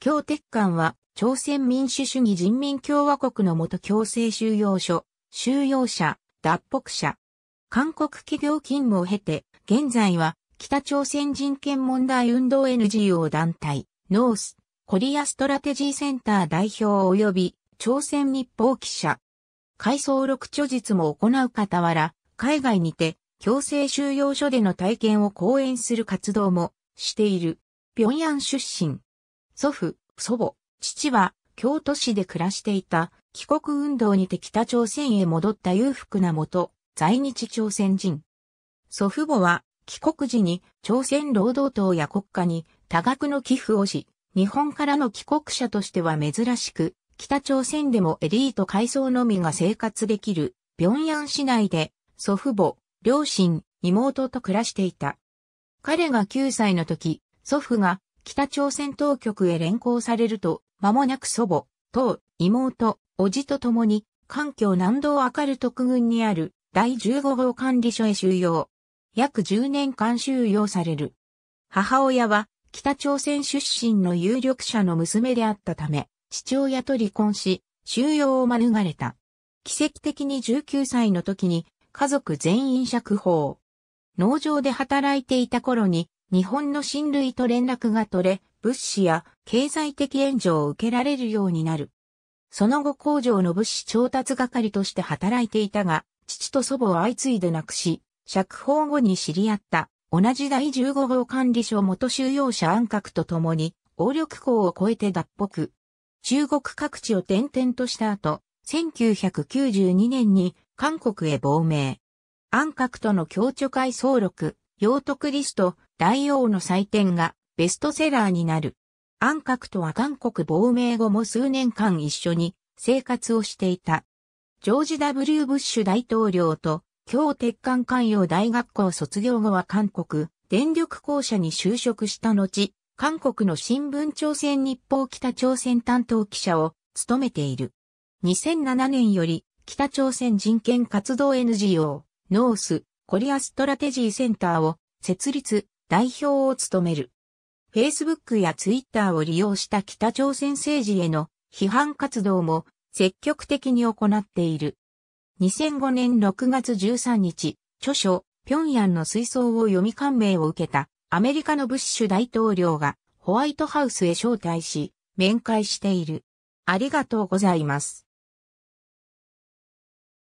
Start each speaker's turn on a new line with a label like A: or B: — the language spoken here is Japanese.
A: 京鉄館は、朝鮮民主主義人民共和国の元強制収容所、収容者、脱北者。韓国企業勤務を経て、現在は、北朝鮮人権問題運動 NGO 団体、ノース、コリアストラテジーセンター代表及び、朝鮮日報記者。回想録著述も行う傍ら、海外にて、強制収容所での体験を講演する活動もしている。平壌出身。祖父、祖母、父は京都市で暮らしていた帰国運動にて北朝鮮へ戻った裕福なもと、在日朝鮮人。祖父母は帰国時に朝鮮労働党や国家に多額の寄付をし、日本からの帰国者としては珍しく、北朝鮮でもエリート階層のみが生活できる、平壌市内で祖父母、両親、妹と暮らしていた。彼が9歳の時、祖父が北朝鮮当局へ連行されると、間もなく祖母、党、妹、叔父と共に、環境南道アカル特軍にある第15号管理所へ収容。約10年間収容される。母親は北朝鮮出身の有力者の娘であったため、父親と離婚し、収容を免れた。奇跡的に19歳の時に家族全員釈放。農場で働いていた頃に日本の親類と連絡が取れ、物資や経済的援助を受けられるようになる。その後工場の物資調達係として働いていたが、父と祖母を相次いで亡くし、釈放後に知り合った同じ第15号管理所元収容者安閣と共に、応力港を越えて脱北。中国各地を転々とした後、1992年に韓国へ亡命。安閣との協調会総録、ヨートクリスト、大王の祭典がベストセラーになる。安角とは韓国亡命後も数年間一緒に生活をしていた。ジョージ・ W・ ブッシュ大統領と、京鉄管関洋大学校卒業後は韓国、電力公社に就職した後、韓国の新聞朝鮮日報北朝鮮担当記者を務めている。2007年より北朝鮮人権活動 NGO ノースコリアストラテジーセンターを設立、代表を務める。Facebook や Twitter を利用した北朝鮮政治への批判活動も積極的に行っている。2005年6月13日、著書、平壌の水槽を読み感銘を受けたアメリカのブッシュ大統領がホワイトハウスへ招待し、面会している。ありがとうございます。